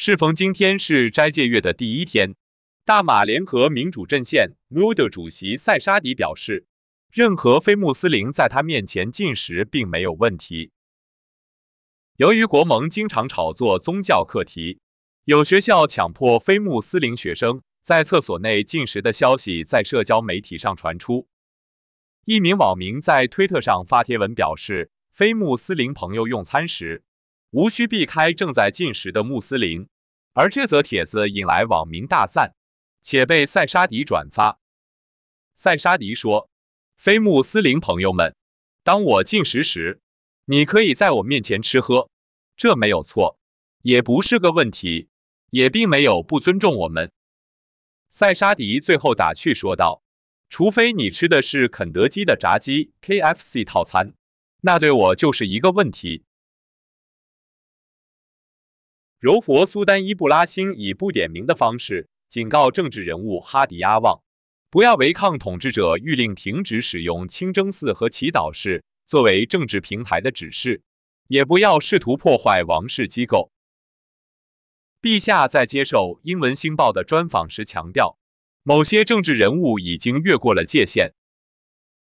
适逢今天是斋戒月的第一天，大马联合民主阵线 m 穆 d 主席塞沙迪表示，任何非穆斯林在他面前进食并没有问题。由于国盟经常炒作宗教课题，有学校强迫非穆斯林学生在厕所内进食的消息在社交媒体上传出。一名网民在推特上发帖文表示，非穆斯林朋友用餐时。无需避开正在进食的穆斯林，而这则帖子引来网民大赞，且被塞沙迪转发。塞沙迪说：“非穆斯林朋友们，当我进食时，你可以在我面前吃喝，这没有错，也不是个问题，也并没有不尊重我们。”塞沙迪最后打趣说道：“除非你吃的是肯德基的炸鸡 KFC 套餐，那对我就是一个问题。”柔佛苏丹伊布拉欣以不点名的方式警告政治人物哈迪阿旺，不要违抗统治者谕令停止使用清真寺和祈祷室作为政治平台的指示，也不要试图破坏王室机构。陛下在接受《英文新报》的专访时强调，某些政治人物已经越过了界限。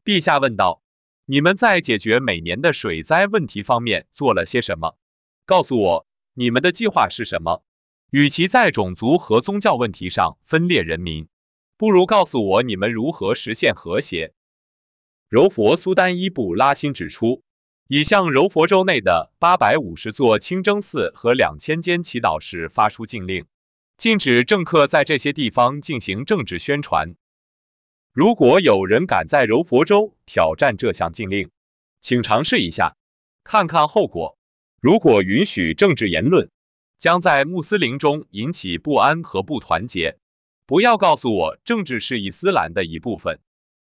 陛下问道：“你们在解决每年的水灾问题方面做了些什么？告诉我。”你们的计划是什么？与其在种族和宗教问题上分裂人民，不如告诉我你们如何实现和谐。柔佛苏丹伊布拉辛指出，已向柔佛州内的八百五十座清真寺和两千间祈祷室发出禁令，禁止政客在这些地方进行政治宣传。如果有人敢在柔佛州挑战这项禁令，请尝试一下，看看后果。如果允许政治言论，将在穆斯林中引起不安和不团结。不要告诉我政治是伊斯兰的一部分。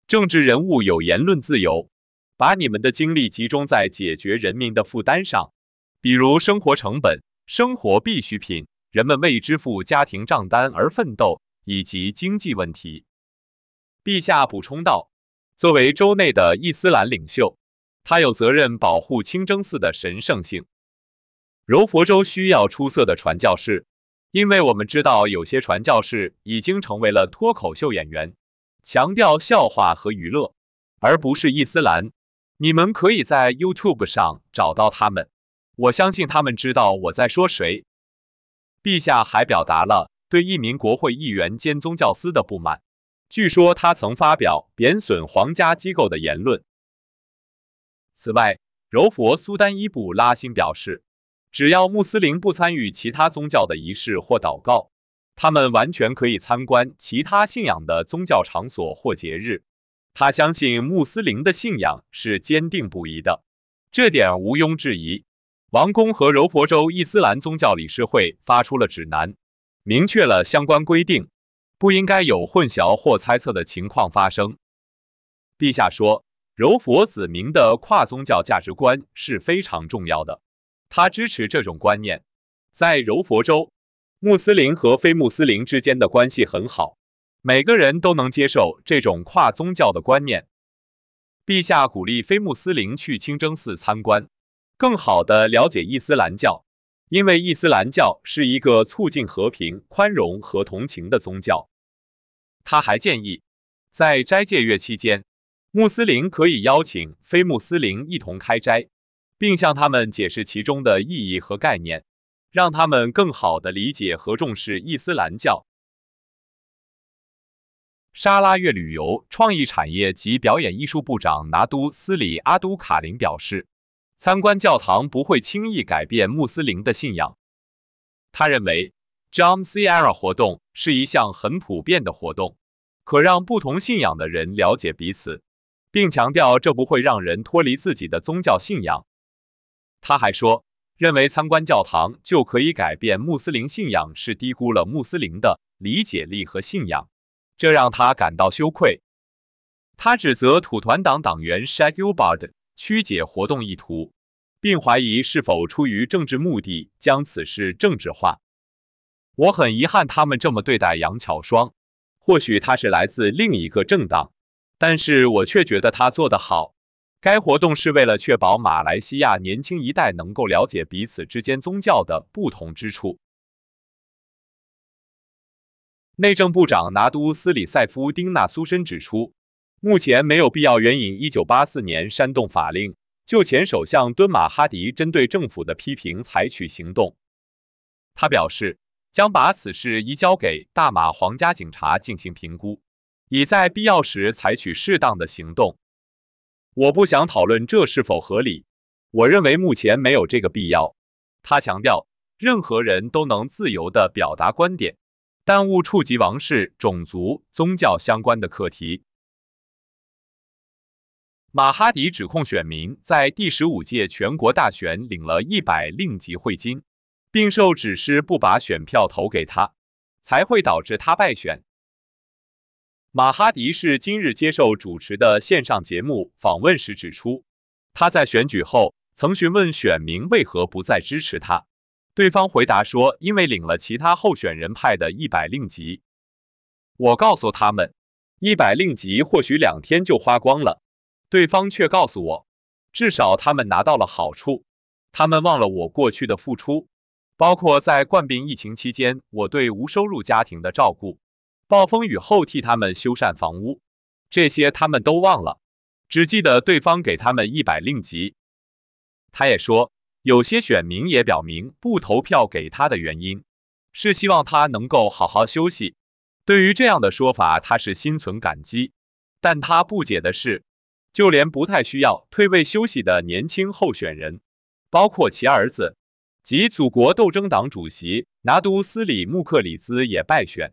政治人物有言论自由。把你们的精力集中在解决人民的负担上，比如生活成本、生活必需品，人们为支付家庭账单而奋斗，以及经济问题。陛下补充道：“作为州内的伊斯兰领袖，他有责任保护清真寺的神圣性。”柔佛州需要出色的传教士，因为我们知道有些传教士已经成为了脱口秀演员，强调笑话和娱乐，而不是伊斯兰。你们可以在 YouTube 上找到他们。我相信他们知道我在说谁。陛下还表达了对一名国会议员兼宗教司的不满，据说他曾发表贬损皇家机构的言论。此外，柔佛苏丹伊布拉辛表示。只要穆斯林不参与其他宗教的仪式或祷告，他们完全可以参观其他信仰的宗教场所或节日。他相信穆斯林的信仰是坚定不移的，这点毋庸置疑。王宫和柔佛州伊斯兰宗教理事会发出了指南，明确了相关规定，不应该有混淆或猜测的情况发生。陛下说，柔佛子民的跨宗教价值观是非常重要的。他支持这种观念，在柔佛州，穆斯林和非穆斯林之间的关系很好，每个人都能接受这种跨宗教的观念。陛下鼓励非穆斯林去清真寺参观，更好地了解伊斯兰教，因为伊斯兰教是一个促进和平、宽容和同情的宗教。他还建议，在斋戒月期间，穆斯林可以邀请非穆斯林一同开斋。并向他们解释其中的意义和概念，让他们更好地理解和重视伊斯兰教。沙拉越旅游、创意产业及表演艺术部长拿督斯里阿都卡林表示，参观教堂不会轻易改变穆斯林的信仰。他认为 j a m s i r r a 活动是一项很普遍的活动，可让不同信仰的人了解彼此，并强调这不会让人脱离自己的宗教信仰。他还说，认为参观教堂就可以改变穆斯林信仰是低估了穆斯林的理解力和信仰，这让他感到羞愧。他指责土团党党员 s h a g u b a r d 曲解活动意图，并怀疑是否出于政治目的将此事政治化。我很遗憾他们这么对待杨巧双，或许他是来自另一个政党，但是我却觉得他做得好。该活动是为了确保马来西亚年轻一代能够了解彼此之间宗教的不同之处。内政部长拿督斯里塞夫丁纳苏申指出，目前没有必要援引1984年煽动法令就前首相敦马哈迪针对政府的批评采取行动。他表示，将把此事移交给大马皇家警察进行评估，以在必要时采取适当的行动。我不想讨论这是否合理。我认为目前没有这个必要。他强调，任何人都能自由地表达观点，但勿触及王室、种族、宗教相关的课题。马哈迪指控选民在第十五届全国大选领了一百令吉汇金，并受指示不把选票投给他，才会导致他败选。马哈迪是今日接受主持的线上节目访问时指出，他在选举后曾询问选民为何不再支持他，对方回答说，因为领了其他候选人派的一百令吉。我告诉他们，一百令吉或许两天就花光了，对方却告诉我，至少他们拿到了好处，他们忘了我过去的付出，包括在冠病疫情期间我对无收入家庭的照顾。暴风雨后替他们修缮房屋，这些他们都忘了，只记得对方给他们一百令吉。他也说，有些选民也表明不投票给他的原因，是希望他能够好好休息。对于这样的说法，他是心存感激。但他不解的是，就连不太需要退位休息的年轻候选人，包括其儿子及祖国斗争党主席拿督斯里穆克里兹也败选。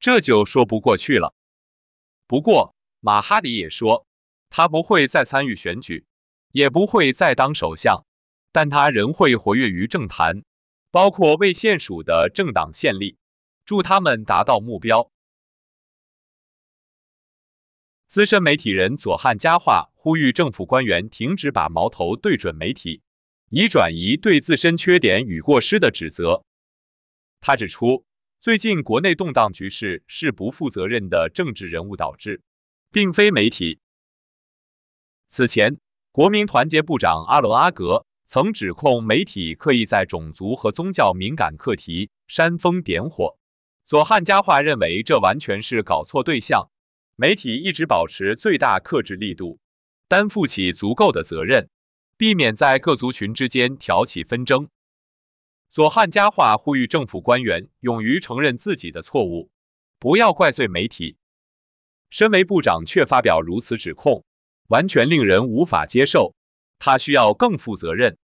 这就说不过去了。不过，马哈里也说，他不会再参与选举，也不会再当首相，但他仍会活跃于政坛，包括为现属的政党献力，助他们达到目标。资深媒体人佐汉加话呼吁政府官员停止把矛头对准媒体，以转移对自身缺点与过失的指责。他指出。最近国内动荡局势是不负责任的政治人物导致，并非媒体。此前，国民团结部长阿伦阿格曾指控媒体刻意在种族和宗教敏感课题煽风点火。左汉加话认为这完全是搞错对象，媒体一直保持最大克制力度，担负起足够的责任，避免在各族群之间挑起纷争。佐汉加话呼吁政府官员勇于承认自己的错误，不要怪罪媒体。身为部长却发表如此指控，完全令人无法接受。他需要更负责任。